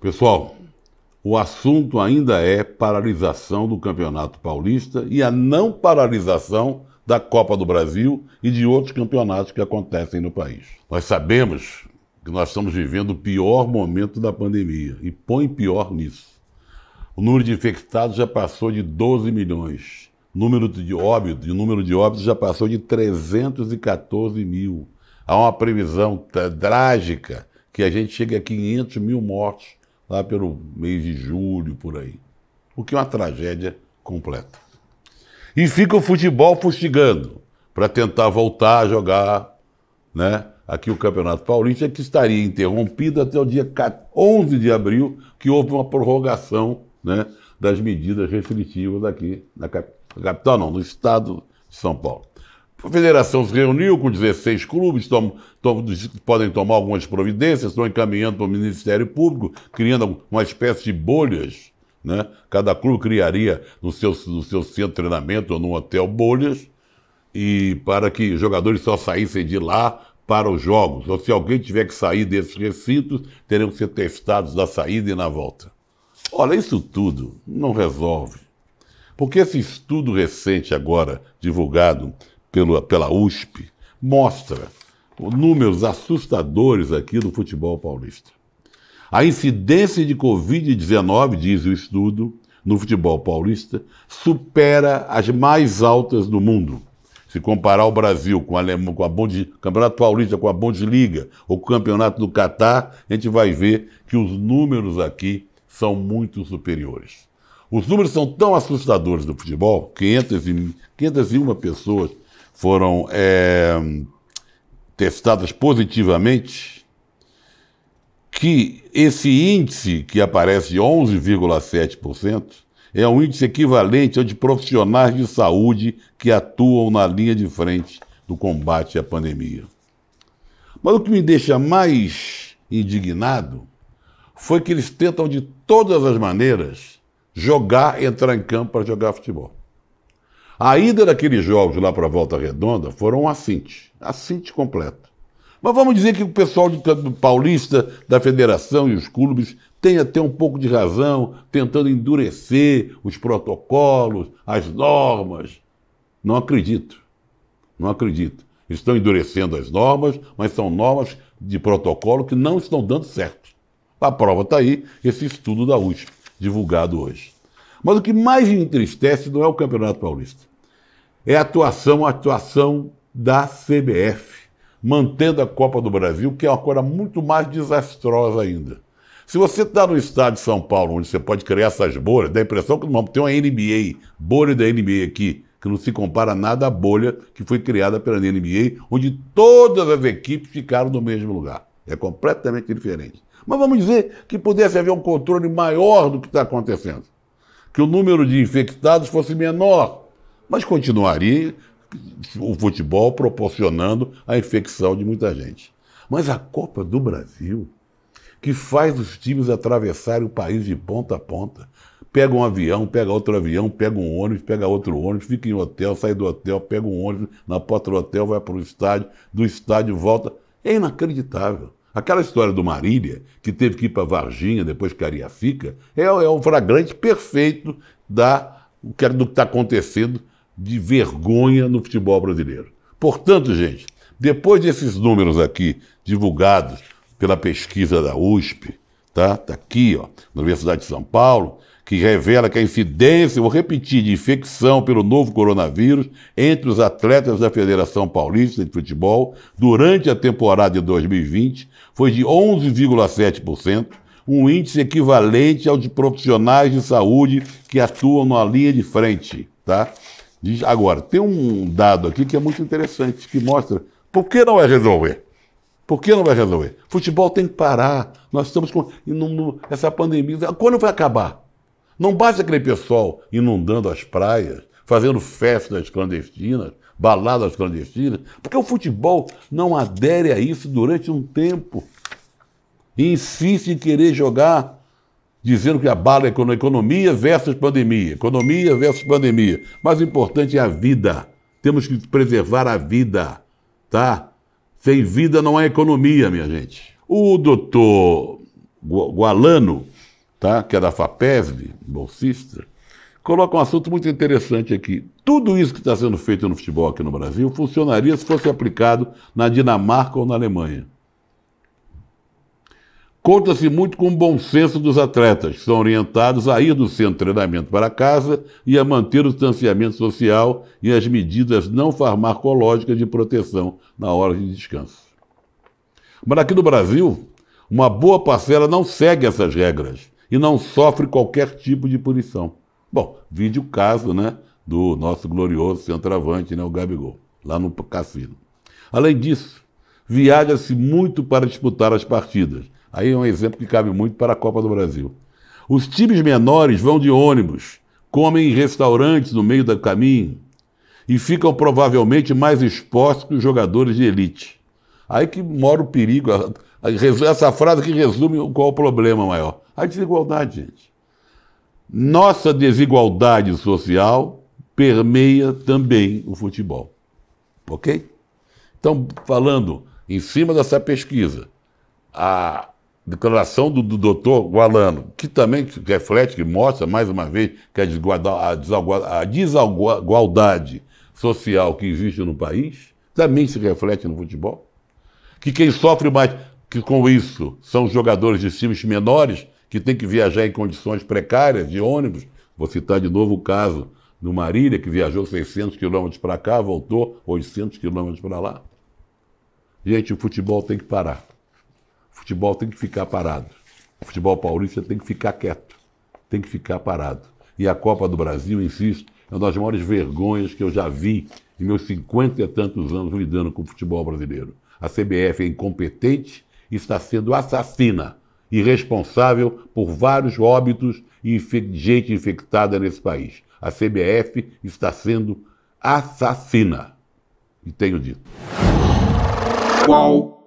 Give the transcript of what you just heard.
Pessoal, o assunto ainda é paralisação do Campeonato Paulista e a não paralisação da Copa do Brasil e de outros campeonatos que acontecem no país. Nós sabemos que nós estamos vivendo o pior momento da pandemia e põe pior nisso. O número de infectados já passou de 12 milhões. O número de óbitos, o número de óbitos já passou de 314 mil. Há uma previsão trágica que a gente chegue a 500 mil mortos lá pelo mês de julho, por aí. O que é uma tragédia completa. E fica o futebol fustigando para tentar voltar a jogar, né? Aqui o Campeonato Paulista que estaria interrompido até o dia 11 de abril, que houve uma prorrogação, né, das medidas restritivas aqui na capital, não, no estado de São Paulo. A federação se reuniu com 16 clubes, tom, tom, podem tomar algumas providências, estão encaminhando para o Ministério Público, criando uma espécie de bolhas. Né? Cada clube criaria no seu, no seu centro de treinamento ou num hotel bolhas, e para que os jogadores só saíssem de lá para os jogos. Ou se alguém tiver que sair desses recintos, terão que ser testados na saída e na volta. Olha, isso tudo não resolve. Porque esse estudo recente agora, divulgado pelo, pela USP, mostra números assustadores aqui do futebol paulista. A incidência de Covid-19, diz o estudo, no futebol paulista supera as mais altas do mundo. Se comparar o Brasil com, a com a Bundes, Campeonato Paulista, com a Bundesliga ou o Campeonato do Catar, a gente vai ver que os números aqui são muito superiores. Os números são tão assustadores do futebol, 500 e, 501 pessoas foram é, testadas positivamente, que esse índice que aparece 11,7% é um índice equivalente ao de profissionais de saúde que atuam na linha de frente do combate à pandemia. Mas o que me deixa mais indignado foi que eles tentam de todas as maneiras jogar, entrar em campo para jogar futebol. A ida daqueles jogos lá para a Volta Redonda foram um acinte, acinte completo. Mas vamos dizer que o pessoal de, do paulista, da federação e os clubes tem até um pouco de razão, tentando endurecer os protocolos, as normas. Não acredito. Não acredito. Estão endurecendo as normas, mas são normas de protocolo que não estão dando certo. A prova está aí, esse estudo da USP, divulgado hoje. Mas o que mais me entristece não é o Campeonato Paulista. É a atuação, a atuação da CBF, mantendo a Copa do Brasil, que é uma coisa muito mais desastrosa ainda. Se você está no estado de São Paulo, onde você pode criar essas bolhas, dá a impressão que não tem uma NBA, bolha da NBA aqui, que não se compara nada à bolha que foi criada pela NBA, onde todas as equipes ficaram no mesmo lugar. É completamente diferente. Mas vamos dizer que pudesse haver um controle maior do que está acontecendo que o número de infectados fosse menor, mas continuaria o futebol proporcionando a infecção de muita gente. Mas a Copa do Brasil, que faz os times atravessarem o país de ponta a ponta, pega um avião, pega outro avião, pega um ônibus, pega outro ônibus, fica em hotel, sai do hotel, pega um ônibus, na porta do hotel, vai para o estádio, do estádio volta. É inacreditável. Aquela história do Marília, que teve que ir para Varginha, depois Cariacica, é, é um flagrante perfeito da, é do que está acontecendo de vergonha no futebol brasileiro. Portanto, gente, depois desses números aqui divulgados pela pesquisa da USP, tá? Tá aqui, ó, Universidade de São Paulo, que revela que a incidência, vou repetir, de infecção pelo novo coronavírus entre os atletas da Federação Paulista de Futebol durante a temporada de 2020 foi de 11,7%, um índice equivalente ao de profissionais de saúde que atuam na linha de frente, tá? Agora, tem um dado aqui que é muito interessante, que mostra por que não vai resolver. Por que não vai resolver? Futebol tem que parar. Nós estamos com. Essa pandemia. Quando vai acabar? Não basta aquele pessoal inundando as praias, fazendo festas clandestinas, baladas clandestinas, porque o futebol não adere a isso durante um tempo. E insiste em querer jogar dizendo que a bala é economia versus pandemia, economia versus pandemia. Mas o importante é a vida. Temos que preservar a vida, tá? Sem vida não há economia, minha gente. O doutor Gualano tá? que é da FAPESB, bolsista, coloca um assunto muito interessante aqui. Tudo isso que está sendo feito no futebol aqui no Brasil funcionaria se fosse aplicado na Dinamarca ou na Alemanha. Conta-se muito com o bom senso dos atletas, que são orientados a ir do centro de treinamento para casa e a manter o distanciamento social e as medidas não farmacológicas de proteção na hora de descanso. Mas aqui no Brasil, uma boa parcela não segue essas regras e não sofre qualquer tipo de punição. Bom, vide o caso né, do nosso glorioso centroavante, né, o Gabigol, lá no cassino. Além disso, viaja-se muito para disputar as partidas. Aí é um exemplo que cabe muito para a Copa do Brasil. Os times menores vão de ônibus, comem em restaurantes no meio do caminho e ficam provavelmente mais expostos que os jogadores de elite. Aí que mora o perigo, essa frase que resume qual o problema maior. A desigualdade, gente. Nossa desigualdade social permeia também o futebol. Ok? Então, falando em cima dessa pesquisa, a declaração do, do doutor Gualano, que também reflete, que mostra mais uma vez que a desigualdade, a desigualdade social que existe no país também se reflete no futebol. Que quem sofre mais que com isso são os jogadores de times menores que tem que viajar em condições precárias, de ônibus. Vou citar de novo o caso do Marília, que viajou 600 quilômetros para cá, voltou 800 quilômetros para lá. Gente, o futebol tem que parar. O futebol tem que ficar parado. O futebol paulista tem que ficar quieto. Tem que ficar parado. E a Copa do Brasil, insisto, é uma das maiores vergonhas que eu já vi em meus cinquenta e tantos anos lidando com o futebol brasileiro. A CBF é incompetente e está sendo assassina e responsável por vários óbitos e gente infectada nesse país. A CBF está sendo assassina. E tenho dito. Qual?